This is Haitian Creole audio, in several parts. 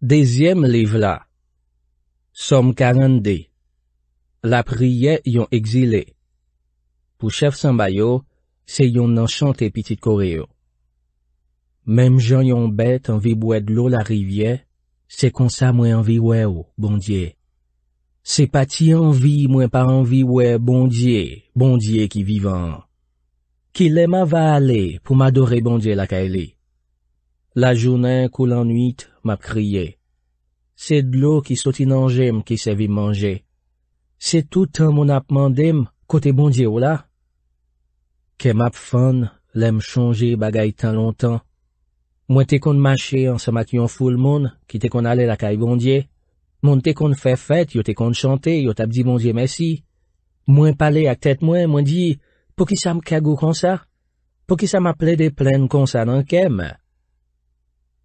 Dezyem liv la. Som karen de. La priye yon exile. Pou chef sanbayo, se yon nan chante pitit koreyo. Mem jan yon bet an vi bwè dlo la rivye, se konsa mwen an vi wè ou, bondye. Se pati an vi mwen pa an vi wè bondye, bondye ki vivan. Ki lema va ale pou mwa dore bondye la kaele. La jounen kou lan nwit rikwè. ap kriye. Se dlo ki soti nan jem ki sevi manje. Se toutan moun ap mandem kote bondye ou la. Kem ap fon, lem chonje bagay tan lontan. Mwen te kon mache ansa makyon ful moun ki te kon ale la kay bondye. Mwen te kon fe fet, yo te kon chante, yo te ap di bondye mesi. Mwen pale ak tet mwen, mwen di, pou ki sa m kago konsa? Pou ki sa m ap lede plen konsa nan kem? Mwen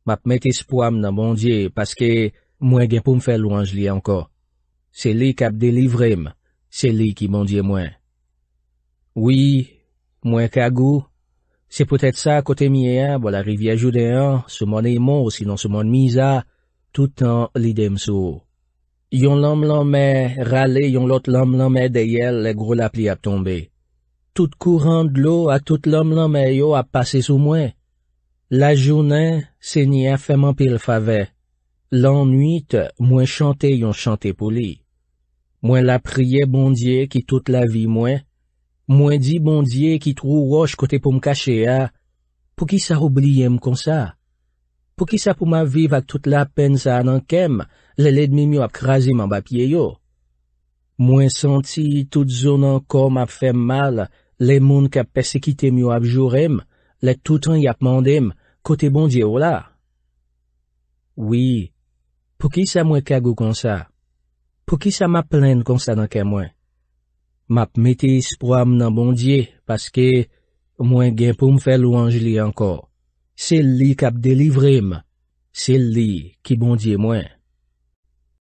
Map met espoam nan mondye, paske mwen gen pou mfe louan jli anko. Se li kap delivrem, se li ki mondye mwen. Oui, mwen kagou. Se pwetet sa kote miye an, wala rivye jude an, se mwen e moun, sinon se mwen miza, toutan li dem sou. Yon lam lamè rale, yon lot lam lamè deyèl, le grou la pli ap tombe. Tout kou ran dlo, a tout lam lamè yo ap pase sou mwen. La jounen, se nye a fèman pil fave. Lan nwit, mwen chante yon chante pou li. Mwen la priye bondye ki tout la vi mwen. Mwen di bondye ki trou wosh kote pou m kache a. Pou ki sa oubliye m kon sa? Pou ki sa pou ma viv ak tout la pen sa anan kem, le ledmi myo ap krasi m an bapye yo. Mwen santi tout zounan kom ap fèm mal, le moun kap pesikite myo ap jurem, le toutan yap mandem, Kote bondye ou la? Oui, pou ki sa mwen kagou kon sa? Pou ki sa map plen kon sa nan ke mwen? Map meti ispwam nan bondye, paske mwen gen pou mfe louan jeli anko. Se li kap delivrim, se li ki bondye mwen.